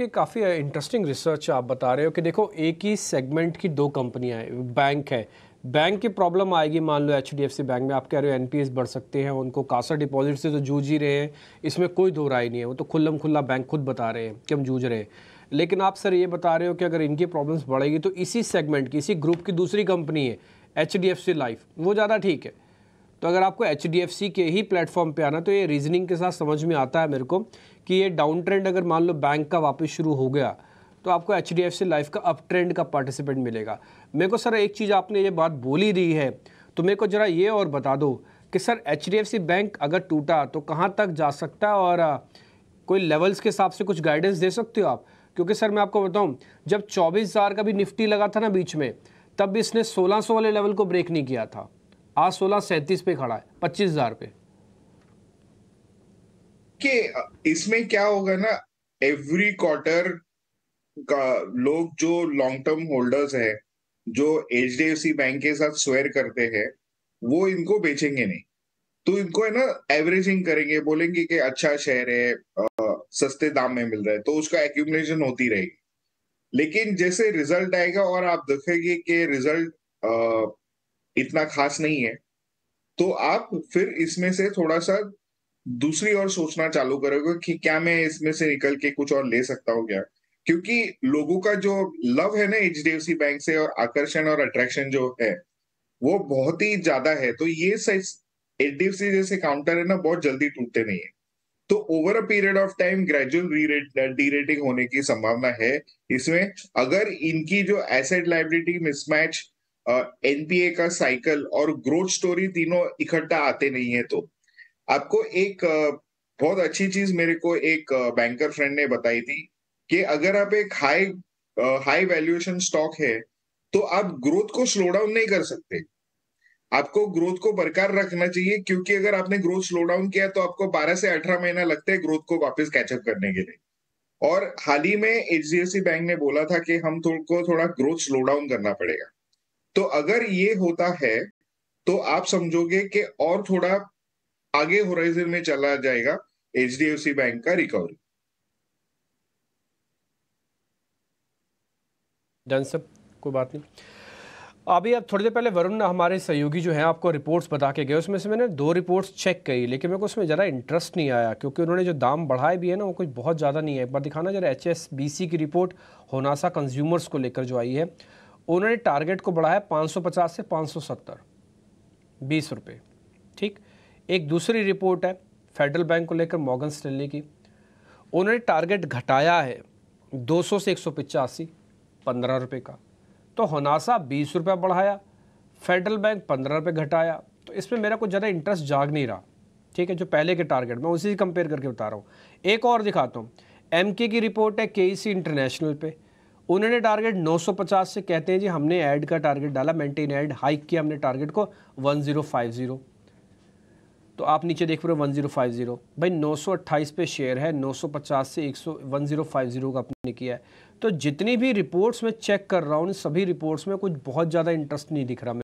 आपके काफ़ी interesting research आप बता रहे हो कि देखो एक ही सेगमेंट की दो कंपनियां हैं बैंक है बैंक की प्रॉब्लम आएगी मान लो एच बैंक में आप कह रहे हो एन बढ़ सकते हैं उनको कासा डिपॉजिट से तो जूझ ही रहे हैं इसमें कोई दो राय नहीं है वो तो खुल्लम खुल्ला बैंक खुद बता रहे हैं कि हम जूझ रहे हैं लेकिन आप सर ये बता रहे हो कि अगर इनकी प्रॉब्लम्स बढ़ेगी तो इसी सेगमेंट की इसी ग्रुप की दूसरी कंपनी है एच लाइफ वो ज़्यादा ठीक है तो अगर आपको एच के ही प्लेटफॉर्म पे आना तो ये रीजनिंग के साथ समझ में आता है मेरे को कि ये डाउन ट्रेंड अगर मान लो बैंक का वापस शुरू हो गया तो आपको H D F C life का अप ट्रेंड का पार्टिसिपेंट मिलेगा मेरे को सर एक चीज़ आपने ये बात बोली दी है तो मेरे को ज़रा ये और बता दो कि sir H D F C bank अगर टूटा तो कहाँ तक जा सकता है और कोई लेवल्स के हिसाब से कुछ गाइडेंस दे सकते हो आप क्योंकि सर मैं आपको बताऊं जब चौबीस हज़ार का भी निफ्टी लगा था ना बीच में तब भी इसने 1600 वाले लेवल को ब्रेक नहीं किया था आज सोलह सैंतीस पे खड़ा है पच्चीस हजार पे के इसमें क्या होगा ना एवरी क्वार्टर का लोग जो लॉन्ग टर्म होल्डर्स है जो H D F C bank के साथ स्वेयर करते हैं वो इनको बेचेंगे नहीं तो इनको है ना एवरेजिंग करेंगे बोलेंगे कि अच्छा शेयर है आ, सस्ते दाम में मिल रहा है तो उसका एक्यूमुलेशन होती रहेगी लेकिन जैसे रिजल्ट आएगा और आप देखेंगे कि रिजल्ट इतना खास नहीं है तो आप फिर इसमें से थोड़ा सा दूसरी ओर सोचना चालू करोगे कि क्या मैं इसमें से निकल के कुछ और ले सकता हूँ क्या क्योंकि लोगों का जो लव है ना H D F C bank से और आकर्षण और अट्रैक्शन जो है वो बहुत ही ज्यादा है तो ये एच डी एफ सी जैसे काउंटर है ना बहुत जल्दी टूटते नहीं है तो over a period of time gradual derating होने की संभावना है इसमें अगर इनकी जो एसेट लाइबिलिटी मिसमैच एनपीए का साइकिल और ग्रोथ स्टोरी तीनों इकट्ठा आते नहीं है तो आपको एक बहुत अच्छी चीज मेरे को एक बैंकर फ्रेंड ने बताई थी कि अगर आप एक हाई हाई वैल्यूएशन स्टॉक है तो आप ग्रोथ को स्लो डाउन नहीं कर सकते आपको ग्रोथ को बरकरार रखना चाहिए क्योंकि अगर आपने ग्रोथ स्लो डाउन किया तो आपको 12 से 18 महीना लगते हैं ग्रोथ को वापस कैचअप करने के लिए और हाल ही में एच बैंक ने बोला था कि हम को थोड़ा ग्रोथ स्लो डाउन करना पड़ेगा तो अगर ये होता है तो आप समझोगे कि और थोड़ा आगे होराइजन में चला जाएगा H D F C bank का रिकवरी डन सब कोई बात नहीं अभी आप थोड़ी देर पहले वरुण हमारे सहयोगी जो हैं आपको रिपोर्ट्स बता के गए उसमें से मैंने दो रिपोर्ट्स चेक करी लेकिन मेरे को उसमें ज़रा इंटरेस्ट नहीं आया क्योंकि उन्होंने जो दाम बढ़ाए भी है ना वो कुछ बहुत ज़्यादा नहीं है एक बार दिखाना ज़रा एच की रिपोर्ट होनासा कंज्यूमर्स को लेकर जो आई है उन्होंने टारगेट को बढ़ाया 550 से 570 बीस रुपये ठीक एक दूसरी रिपोर्ट है फेडरल बैंक को लेकर मॉगन स्टेनली की उन्होंने टारगेट घटाया है 200 से एक सौ पिचासी पंद्रह रुपये का तो होनासा बीस रुपये बढ़ाया फेडरल बैंक पंद्रह रुपये घटाया तो इसमें मेरा कुछ ज़्यादा इंटरेस्ट जाग नहीं रहा ठीक है जो पहले के टारगेट मैं उसी से कंपेयर करके बता रहा हूँ एक और दिखाता हूँ एम की रिपोर्ट है के इंटरनेशनल e पे उन्होंने टारगेट 950 से कहते हैं जी हमने ऐड का टारगेट डाला मेंटेन ऐड हाइक किया हमने टारगेट को 1050 तो आप नीचे देख रहे हो 1050 भाई 928 पे शेयर है 950 से 100 1050 का आपने किया है तो जितनी भी रिपोर्ट्स में चेक कर रहा हूँ सभी रिपोर्ट्स में कुछ बहुत ज़्यादा इंटरेस्ट नहीं दिख रहा